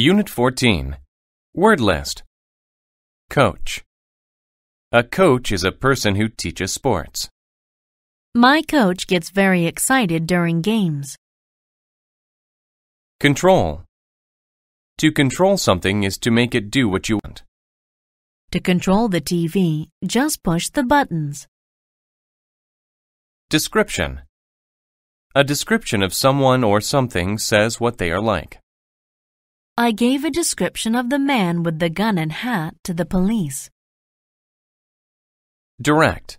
Unit 14 Word List Coach A coach is a person who teaches sports. My coach gets very excited during games. Control To control something is to make it do what you want. To control the TV, just push the buttons. Description A description of someone or something says what they are like. I gave a description of the man with the gun and hat to the police. Direct.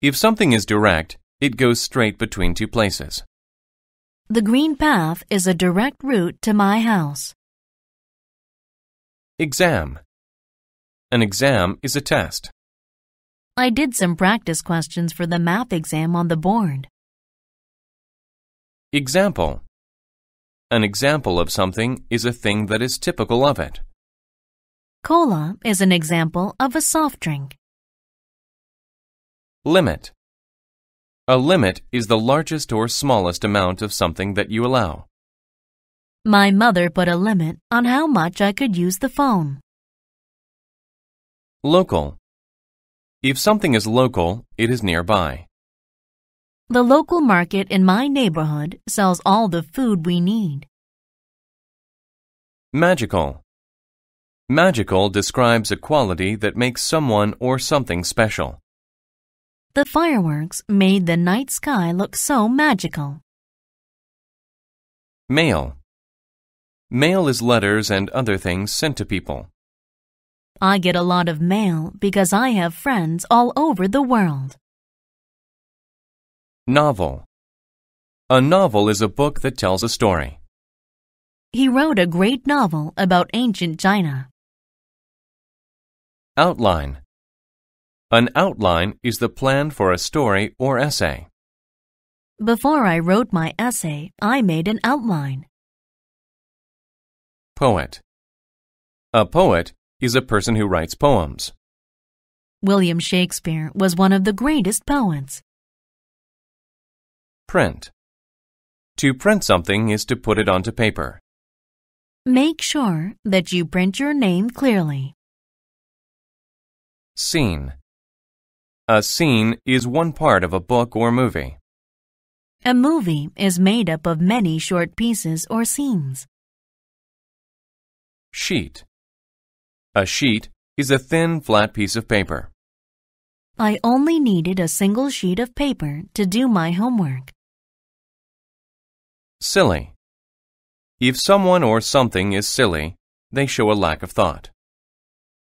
If something is direct, it goes straight between two places. The green path is a direct route to my house. Exam. An exam is a test. I did some practice questions for the math exam on the board. Example an example of something is a thing that is typical of it. Cola is an example of a soft drink. Limit A limit is the largest or smallest amount of something that you allow. My mother put a limit on how much I could use the phone. Local If something is local, it is nearby. The local market in my neighborhood sells all the food we need. Magical. Magical describes a quality that makes someone or something special. The fireworks made the night sky look so magical. Mail. Mail is letters and other things sent to people. I get a lot of mail because I have friends all over the world. Novel A novel is a book that tells a story. He wrote a great novel about ancient China. Outline An outline is the plan for a story or essay. Before I wrote my essay, I made an outline. Poet A poet is a person who writes poems. William Shakespeare was one of the greatest poets. Print. To print something is to put it onto paper. Make sure that you print your name clearly. Scene. A scene is one part of a book or movie. A movie is made up of many short pieces or scenes. Sheet. A sheet is a thin, flat piece of paper. I only needed a single sheet of paper to do my homework. Silly. If someone or something is silly, they show a lack of thought.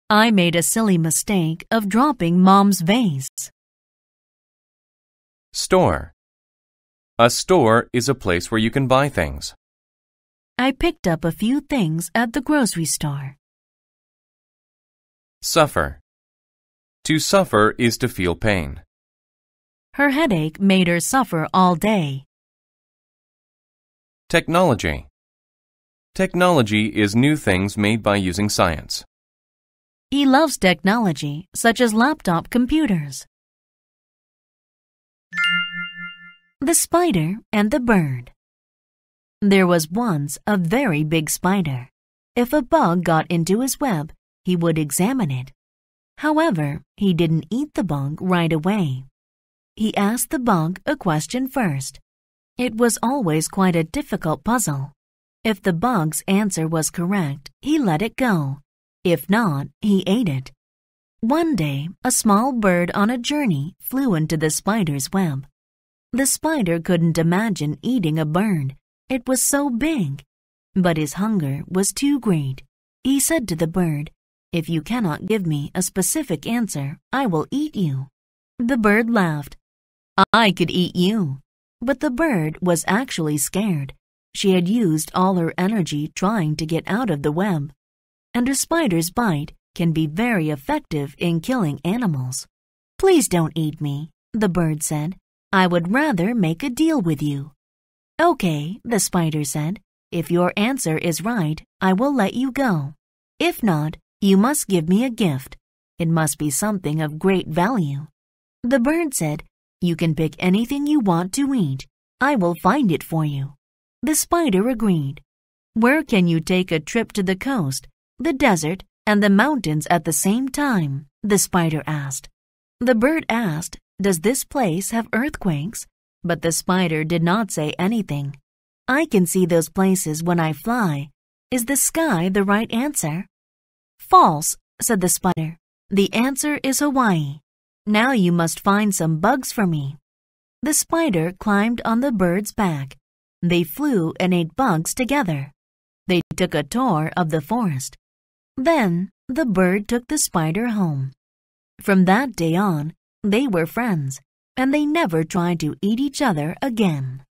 I made a silly mistake of dropping mom's vase. Store. A store is a place where you can buy things. I picked up a few things at the grocery store. Suffer. To suffer is to feel pain. Her headache made her suffer all day. Technology Technology is new things made by using science. He loves technology, such as laptop computers. The Spider and the Bird There was once a very big spider. If a bug got into his web, he would examine it. However, he didn't eat the bug right away. He asked the bug a question first. It was always quite a difficult puzzle. If the bug's answer was correct, he let it go. If not, he ate it. One day, a small bird on a journey flew into the spider's web. The spider couldn't imagine eating a bird. It was so big. But his hunger was too great. He said to the bird, If you cannot give me a specific answer, I will eat you. The bird laughed. I could eat you, but the bird was actually scared. She had used all her energy trying to get out of the web. And a spider's bite can be very effective in killing animals. Please don't eat me, the bird said. I would rather make a deal with you. Okay, the spider said. If your answer is right, I will let you go. If not, you must give me a gift. It must be something of great value. The bird said, you can pick anything you want to eat. I will find it for you. The spider agreed. Where can you take a trip to the coast, the desert, and the mountains at the same time? The spider asked. The bird asked, Does this place have earthquakes? But the spider did not say anything. I can see those places when I fly. Is the sky the right answer? False, said the spider. The answer is Hawaii. Now you must find some bugs for me. The spider climbed on the bird's back. They flew and ate bugs together. They took a tour of the forest. Then the bird took the spider home. From that day on, they were friends, and they never tried to eat each other again.